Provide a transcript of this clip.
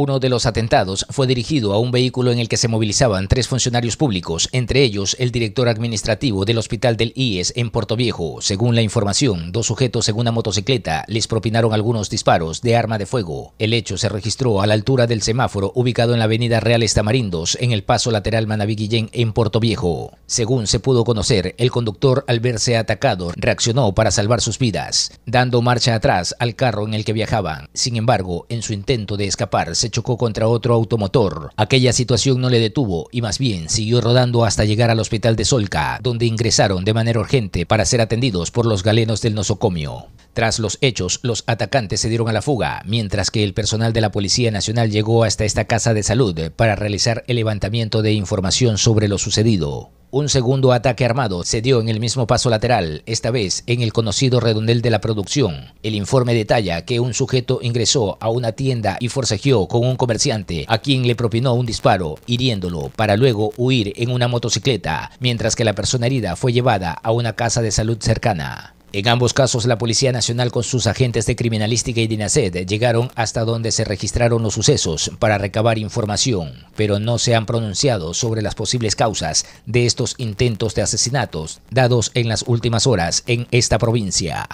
Uno de los atentados fue dirigido a un vehículo en el que se movilizaban tres funcionarios públicos, entre ellos el director administrativo del hospital del IES en Puerto Viejo. Según la información, dos sujetos en una motocicleta les propinaron algunos disparos de arma de fuego. El hecho se registró a la altura del semáforo ubicado en la avenida Real Estamarindos, en el paso lateral Manaví en Puerto Viejo. Según se pudo conocer, el conductor al verse atacado reaccionó para salvar sus vidas, dando marcha atrás al carro en el que viajaban. Sin embargo, en su intento de escapar, se chocó contra otro automotor. Aquella situación no le detuvo y más bien siguió rodando hasta llegar al hospital de Solca, donde ingresaron de manera urgente para ser atendidos por los galenos del nosocomio. Tras los hechos, los atacantes se dieron a la fuga, mientras que el personal de la Policía Nacional llegó hasta esta casa de salud para realizar el levantamiento de información sobre lo sucedido. Un segundo ataque armado se dio en el mismo paso lateral, esta vez en el conocido redondel de la producción. El informe detalla que un sujeto ingresó a una tienda y forcejeó con un comerciante a quien le propinó un disparo, hiriéndolo para luego huir en una motocicleta, mientras que la persona herida fue llevada a una casa de salud cercana. En ambos casos, la Policía Nacional con sus agentes de criminalística y DINASED llegaron hasta donde se registraron los sucesos para recabar información, pero no se han pronunciado sobre las posibles causas de estos intentos de asesinatos dados en las últimas horas en esta provincia.